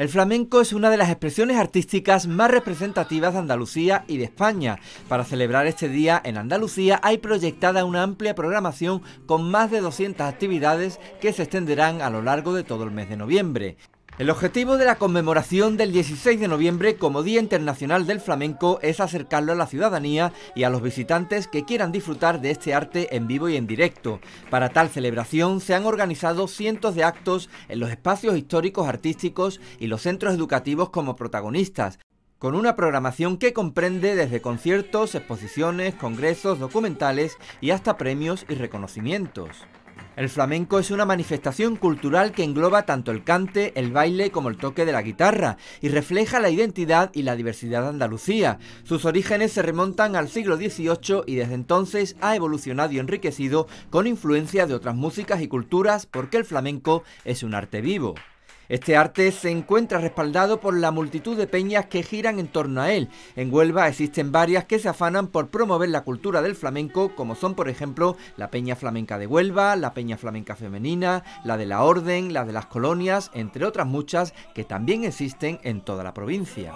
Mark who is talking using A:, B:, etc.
A: El flamenco es una de las expresiones artísticas más representativas de Andalucía y de España. Para celebrar este día en Andalucía hay proyectada una amplia programación con más de 200 actividades que se extenderán a lo largo de todo el mes de noviembre. El objetivo de la conmemoración del 16 de noviembre como Día Internacional del Flamenco es acercarlo a la ciudadanía y a los visitantes que quieran disfrutar de este arte en vivo y en directo. Para tal celebración se han organizado cientos de actos en los espacios históricos, artísticos y los centros educativos como protagonistas con una programación que comprende desde conciertos, exposiciones, congresos, documentales y hasta premios y reconocimientos. El flamenco es una manifestación cultural que engloba tanto el cante, el baile como el toque de la guitarra y refleja la identidad y la diversidad de Andalucía. Sus orígenes se remontan al siglo XVIII y desde entonces ha evolucionado y enriquecido con influencia de otras músicas y culturas porque el flamenco es un arte vivo. Este arte se encuentra respaldado por la multitud de peñas que giran en torno a él. En Huelva existen varias que se afanan por promover la cultura del flamenco, como son por ejemplo la Peña Flamenca de Huelva, la Peña Flamenca Femenina, la de la Orden, la de las Colonias, entre otras muchas que también existen en toda la provincia.